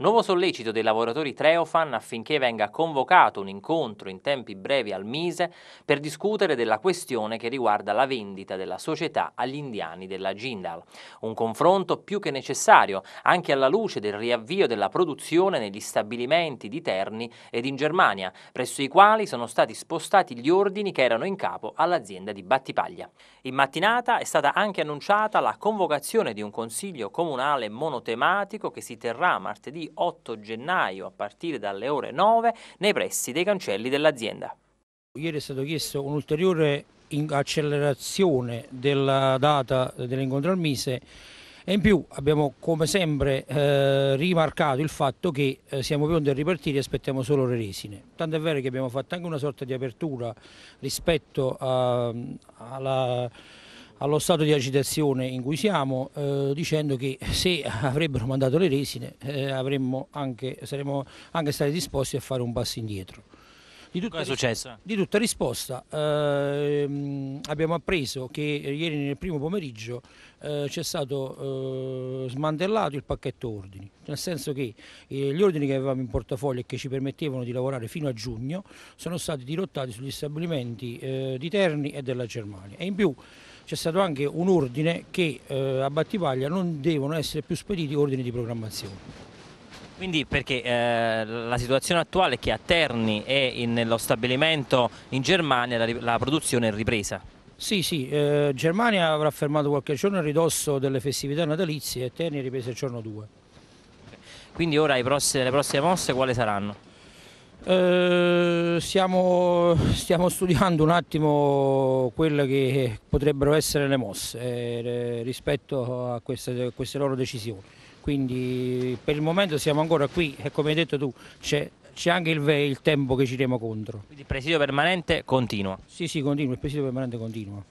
Nuovo sollecito dei lavoratori Treofan affinché venga convocato un incontro in tempi brevi al Mise per discutere della questione che riguarda la vendita della società agli indiani della Gindal. Un confronto più che necessario anche alla luce del riavvio della produzione negli stabilimenti di Terni ed in Germania, presso i quali sono stati spostati gli ordini che erano in capo all'azienda di Battipaglia. In mattinata è stata anche annunciata la convocazione di un consiglio comunale monotematico che si terrà martedì 8 gennaio a partire dalle ore 9 nei pressi dei cancelli dell'azienda. Ieri è stato chiesto un'ulteriore accelerazione della data dell'incontro al Mise e in più abbiamo come sempre eh, rimarcato il fatto che eh, siamo pronti a ripartire e aspettiamo solo le resine. Tanto è vero che abbiamo fatto anche una sorta di apertura rispetto a, ehm, alla allo stato di agitazione in cui siamo eh, dicendo che se avrebbero mandato le resine eh, anche, saremmo anche stati disposti a fare un passo indietro. Di tutta, di tutta risposta eh, abbiamo appreso che ieri nel primo pomeriggio eh, c'è stato eh, smantellato il pacchetto ordini, nel senso che eh, gli ordini che avevamo in portafoglio e che ci permettevano di lavorare fino a giugno sono stati dirottati sugli stabilimenti eh, di Terni e della Germania e in più c'è stato anche un ordine che eh, a Battipaglia non devono essere più spediti ordini di programmazione. Quindi perché eh, la situazione attuale è che a Terni e nello stabilimento in Germania la, la produzione è ripresa? Sì, sì, eh, Germania avrà fermato qualche giorno il ridosso delle festività natalizie e Terni è ripresa il giorno 2. Quindi ora prossimi, le prossime mosse quali saranno? Eh, stiamo, studiando un attimo quelle che potrebbero essere le mosse eh, rispetto a queste, queste, loro decisioni. Quindi per il momento siamo ancora qui e come hai detto tu c'è, anche il, il, tempo che ci diamo contro. Quindi il presidio permanente continua? Sì, sì, continua, il presidio permanente continua.